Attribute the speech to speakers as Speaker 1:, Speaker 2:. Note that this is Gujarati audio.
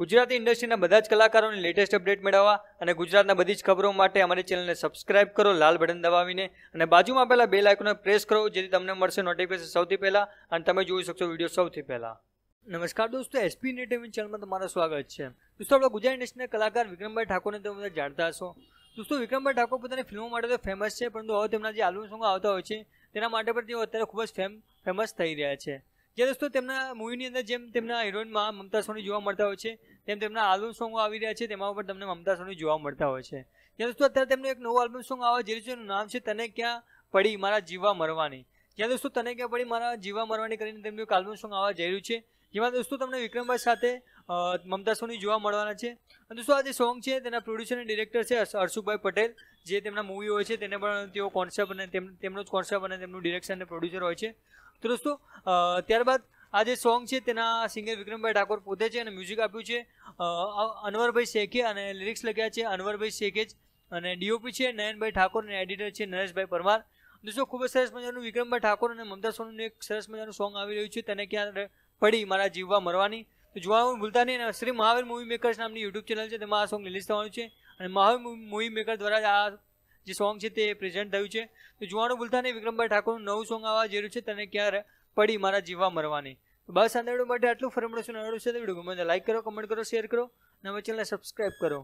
Speaker 1: ગુજરાતી ઇન્ડસ્ટ્રીના બધા જ કલાકારોની લેટેસ્ટ અપડેટ મેળવવા અને ગુજરાતના બધી જ ખબરો માટે અમારી ચેનલને સબસ્ક્રાઇબ કરો લાલ બટન દબાવીને અને બાજુમાં પહેલાં બે લાઇકોને પ્રેસ કરો જેથી તમને મળશે નોટિફિકેશન સૌથી પહેલાં અને તમે જોઈ શકશો વિડીયો સૌથી પહેલાં નમસ્કાર દોસ્તો એસપી નેટિવિન ચેનલમાં તમારું સ્વાગત છે દોસ્તો આપણા ગુજરાત ઇન્ડસ્ટ્રીના કલાકાર વિક્રમભાઈ ઠાકોરને તમે બધા જાણતા હશો દોસ્તો વિક્રમભાઈ ઠાકોર પોતાની ફિલ્મો માટે તો ફેમસ છે પરંતુ હવે તેમના જે આલ્બમ સોંગ આવતા હોય છે તેના માટે પણ તેઓ અત્યારે ખૂબ જ ફેમ ફેમસ થઈ રહ્યા છે જે દોસ્તો તેમના મૂવીની અંદર જેમ તેમના હિરોઈનમાં મમતા સોની જોવા મળતા હોય છે તેમ તેમના આલ્બમ સોંગો આવી રહ્યા છે તેમાં પણ તમને મમતા સોની જોવા મળતા હોય છે જે દોસ્તો અત્યારે તેમનું એક નવો આલ્બમ સોંગ આવે જે જેનું નામ છે તને ક્યાં પડી મારા જીવા મરવાની જ્યાં દોસ્તો તને ક્યાં પડી મારા જીવા મરવાની કરીને તેમનું એક આલ્બમ સોંગ આવવા જઈ રહ્યું છે જેમાં દોસ્તો તમને વિક્રમભાઈ સાથે મમતા સોની જોવા મળવાના છે અને દોસ્તો આ જે સોંગ છે તેના પ્રોડ્યુસર અને ડિરેક્ટર છે હર્ષુભાઈ પટેલ જે તેમના મૂવી હોય છે તેને પણ તેઓ કોન્સેપ્ટ અને તેમનો જ કોન્સેપ્ટ અને તેમનું ડિરેક્શન અને પ્રોડ્યુસર હોય છે તો દોસ્તો ત્યારબાદ આ જે સોંગ છે તેના સિંગર વિક્રમભાઈ ઠાકોર પોતે છે અને મ્યુઝિક આપ્યું છે અનવરભાઈ શેખે અને લિરિક્સ લખ્યા છે અનવરભાઈ શેખે જ અને ડીઓપી છે નયનભાઈ ઠાકોર અને એડિટર છે નરેશભાઈ પરમાર દોસ્તો ખૂબ જ સરસ મજાનું વિક્રમભાઈ ઠાકોર અને મમતા સોનુનું એક સરસ મજાનું સોંગ આવી રહ્યું છે તેને ક્યાં પડી મારા જીવવા મરવાની તો જોવા હું ભૂલતા નહીં અને શ્રી મહાવીર મૂવી મેકર્સ નામની યુટ્યુબ ચેનલ છે તેમાં આ સોંગ રિલીઝ થવાનું છે અને મહાવીર મૂવી મેકર દ્વારા આ જે સોંગ છે તે પ્રેઝન્ટ થયું છે તો જોવાનું ભૂલતા નહીં વિક્રમભાઈ ઠાકોરનું નવું સોંગ આવવા જઈ છે તને ક્યારે પડી મારા જીવવા મરવાની તો બસ આ માટે આટલું ફરમણું છે નડું છે તો વિડીયો ગમે લાઇક કરો કમેન્ટ કરો શેર કરો અને ચેનલને સબસ્ક્રાઈબ કરો